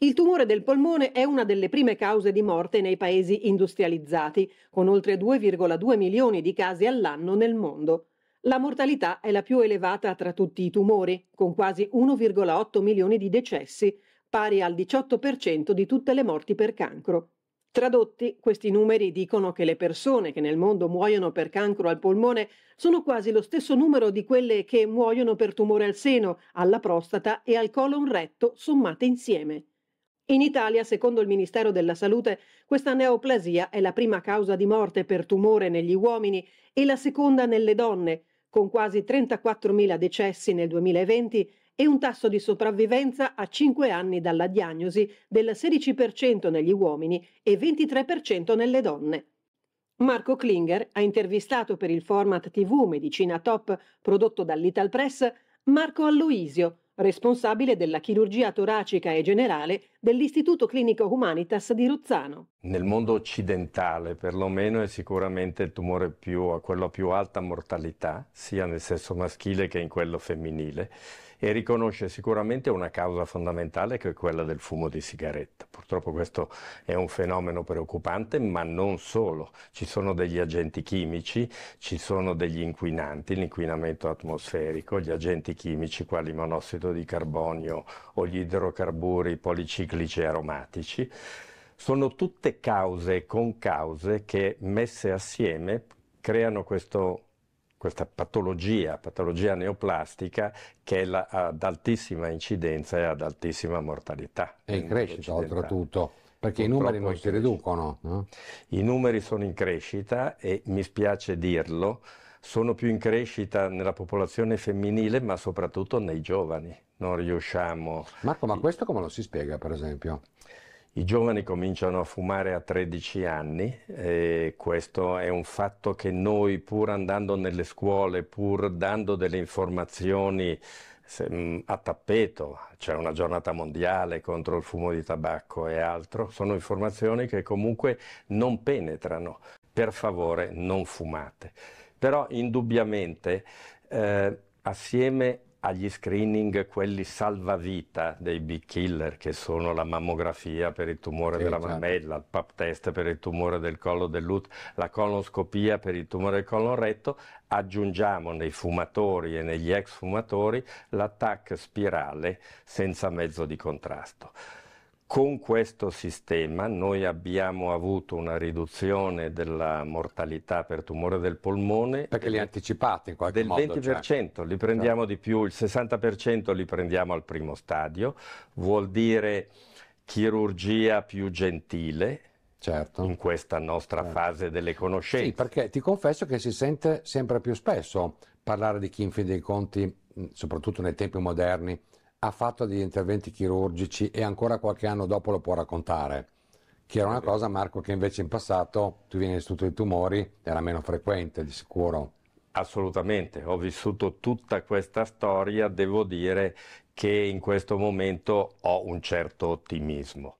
Il tumore del polmone è una delle prime cause di morte nei paesi industrializzati, con oltre 2,2 milioni di casi all'anno nel mondo. La mortalità è la più elevata tra tutti i tumori, con quasi 1,8 milioni di decessi, pari al 18% di tutte le morti per cancro. Tradotti, questi numeri dicono che le persone che nel mondo muoiono per cancro al polmone sono quasi lo stesso numero di quelle che muoiono per tumore al seno, alla prostata e al colon retto sommate insieme. In Italia, secondo il Ministero della Salute, questa neoplasia è la prima causa di morte per tumore negli uomini e la seconda nelle donne, con quasi 34.000 decessi nel 2020 e un tasso di sopravvivenza a 5 anni dalla diagnosi del 16% negli uomini e 23% nelle donne. Marco Klinger ha intervistato per il format TV Medicina Top prodotto dall'Ital Press Marco Aloisio, responsabile della chirurgia toracica e generale dell'Istituto Clinico Humanitas di Ruzzano. Nel mondo occidentale perlomeno è sicuramente il tumore più, quello a più alta mortalità, sia nel sesso maschile che in quello femminile, e riconosce sicuramente una causa fondamentale che è quella del fumo di sigaretta. Purtroppo questo è un fenomeno preoccupante, ma non solo. Ci sono degli agenti chimici, ci sono degli inquinanti, l'inquinamento atmosferico, gli agenti chimici quali monossido biossido di carbonio o gli idrocarburi policiclici aromatici, sono tutte cause e concause che messe assieme creano questo, questa patologia, patologia neoplastica che è la, ad altissima incidenza e ad altissima mortalità. E in crescita oltretutto. Perché i numeri non si riducono. No? I numeri sono in crescita e mi spiace dirlo, sono più in crescita nella popolazione femminile, ma soprattutto nei giovani. Non riusciamo. Marco, ma questo come lo si spiega, per esempio? I giovani cominciano a fumare a 13 anni e questo è un fatto che noi pur andando nelle scuole, pur dando delle informazioni a tappeto, c'è una giornata mondiale contro il fumo di tabacco e altro, sono informazioni che comunque non penetrano. Per favore non fumate però indubbiamente eh, assieme agli screening, quelli salvavita dei big killer, che sono la mammografia per il tumore sì, della esatto. mammella, il pap test per il tumore del collo dell'ut, la colonscopia per il tumore del colon retto, aggiungiamo nei fumatori e negli ex fumatori l'attacco spirale senza mezzo di contrasto. Con questo sistema noi abbiamo avuto una riduzione della mortalità per tumore del polmone. Perché li anticipate in qualche del modo? Del 20%, cioè. li prendiamo certo. di più, il 60% li prendiamo al primo stadio, vuol dire chirurgia più gentile, Certo. in questa nostra certo. fase delle conoscenze. Sì, perché ti confesso che si sente sempre più spesso parlare di chi in fin dei conti, soprattutto nei tempi moderni, ha fatto degli interventi chirurgici e ancora qualche anno dopo lo può raccontare, che era una cosa, Marco, che invece in passato, tu vieni all'Istituto dei Tumori, era meno frequente di sicuro. Assolutamente, ho vissuto tutta questa storia, devo dire che in questo momento ho un certo ottimismo.